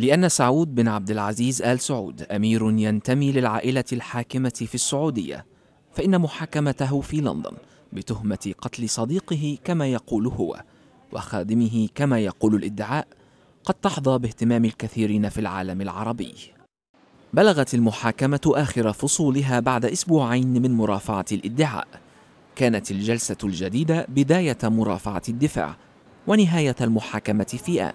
لأن سعود بن عبد العزيز آل سعود أمير ينتمي للعائلة الحاكمة في السعودية فإن محاكمته في لندن بتهمة قتل صديقه كما يقول هو وخادمه كما يقول الادعاء قد تحظى باهتمام الكثيرين في العالم العربي بلغت المحاكمة آخر فصولها بعد أسبوعين من مرافعة الادعاء كانت الجلسة الجديدة بداية مرافعة الدفاع ونهاية المحاكمة في آن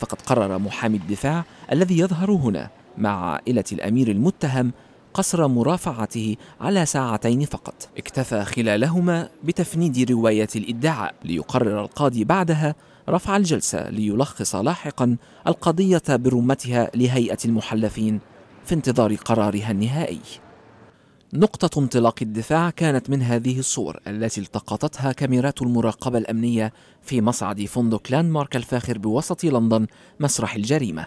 فقد قرر محامي الدفاع الذي يظهر هنا مع عائلة الأمير المتهم قصر مرافعته على ساعتين فقط اكتفى خلالهما بتفنيد رواية الادعاء ليقرر القاضي بعدها رفع الجلسة ليلخص لاحقا القضية برمتها لهيئة المحلفين في انتظار قرارها النهائي نقطة انطلاق الدفاع كانت من هذه الصور التي التقطتها كاميرات المراقبة الأمنية في مصعد فندق لاندمارك الفاخر بوسط لندن مسرح الجريمة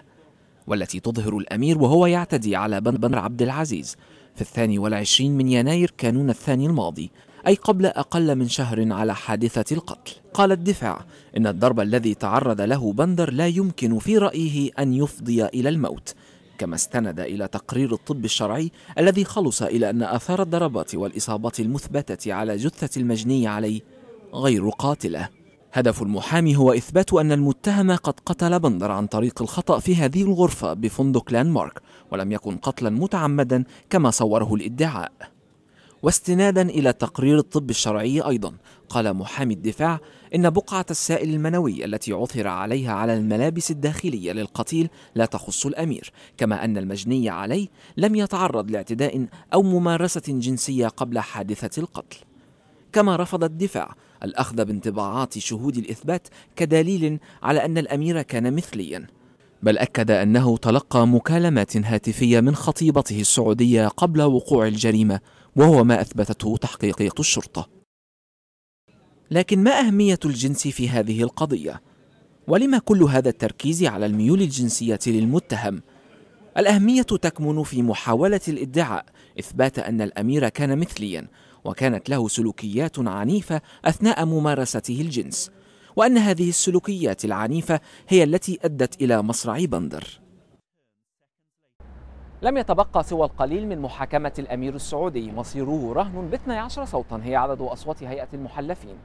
والتي تظهر الأمير وهو يعتدي على بندر عبد العزيز في الثاني والعشرين من يناير كانون الثاني الماضي أي قبل أقل من شهر على حادثة القتل قال الدفاع إن الضرب الذي تعرض له بندر لا يمكن في رأيه أن يفضي إلى الموت كما استند إلى تقرير الطب الشرعي الذي خلص إلى أن آثار الضربات والإصابات المثبتة على جثة المجني عليه غير قاتلة هدف المحامي هو إثبات أن المتهم قد قتل بندر عن طريق الخطأ في هذه الغرفة بفندق مارك ولم يكن قتلا متعمدا كما صوره الادعاء واستنادا إلى تقرير الطب الشرعي أيضا قال محامي الدفاع إن بقعة السائل المنوي التي عثر عليها على الملابس الداخلية للقتيل لا تخص الأمير كما أن المجني عليه لم يتعرض لاعتداء أو ممارسة جنسية قبل حادثة القتل كما رفض الدفاع الأخذ بانطباعات شهود الإثبات كدليل على أن الأمير كان مثليا بل أكد أنه تلقى مكالمات هاتفية من خطيبته السعودية قبل وقوع الجريمة وهو ما أثبتته تحقيقات الشرطة لكن ما أهمية الجنس في هذه القضية؟ ولما كل هذا التركيز على الميول الجنسية للمتهم؟ الأهمية تكمن في محاولة الادعاء إثبات أن الأمير كان مثليا وكانت له سلوكيات عنيفة أثناء ممارسته الجنس وأن هذه السلوكيات العنيفة هي التي أدت إلى مصرع بندر لم يتبقى سوى القليل من محاكمة الأمير السعودي مصيره رهن ب 12 صوتا هي عدد أصوات هيئة المحلفين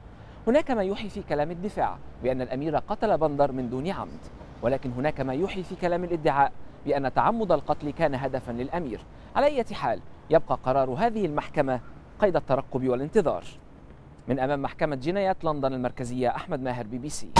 هناك ما يوحي في كلام الدفاع بأن الأمير قتل بندر من دون عمد ولكن هناك ما يوحي في كلام الادعاء بأن تعمد القتل كان هدفا للأمير على أي حال يبقى قرار هذه المحكمة قيد الترقب والانتظار من أمام محكمة جنايات لندن المركزية أحمد ماهر بي بي سي